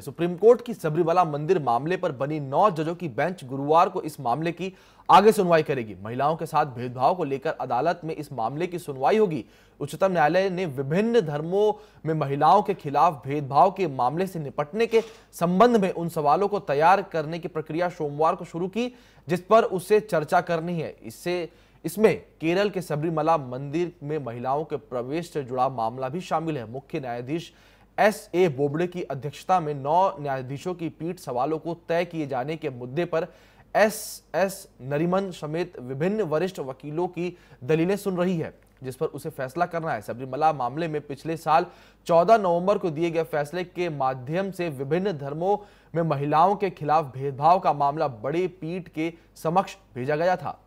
supreme court की सबरीवाला मंदिर मामले पर बनी नौ जजों की बेंच गुरुवार को इस मामले की आगे सुनवाई करेगी महिलाओं के साथ भेदभाव को लेकर अदालत में इस मामले की सुनवाई होगी उच्चतम न्यायालय ने विभिन्न धर्मों में महिलाओं के खिलाफ भेदभाव के मामले से निपटने के संबंध में उन सवालों को तैयार करने की प्रक्रिया सोमवार को शुरू की जिस पर उसे चर्चा करनी है इससे इसमें केरल के सबरीमला मंदिर में महिलाओं के प्रवेश से जुड़ा मामला भी शामिल है मुख्य न्यायाधीश एस ए बोबड़े की अध्यक्षता में नौ न्यायाधीशों की पीठ सवालों को तय किए जाने के मुद्दे पर एस एस नरिमन समेत विभिन्न वरिष्ठ वकीलों की दलीलें सुन रही है जिस पर उसे फैसला करना है सबरीमला मामले में पिछले साल 14 नवंबर को दिए गए फैसले के माध्यम से विभिन्न धर्मों में महिलाओं के खिलाफ भेदभाव का मामला बड़ी पीठ के समक्ष भेजा गया था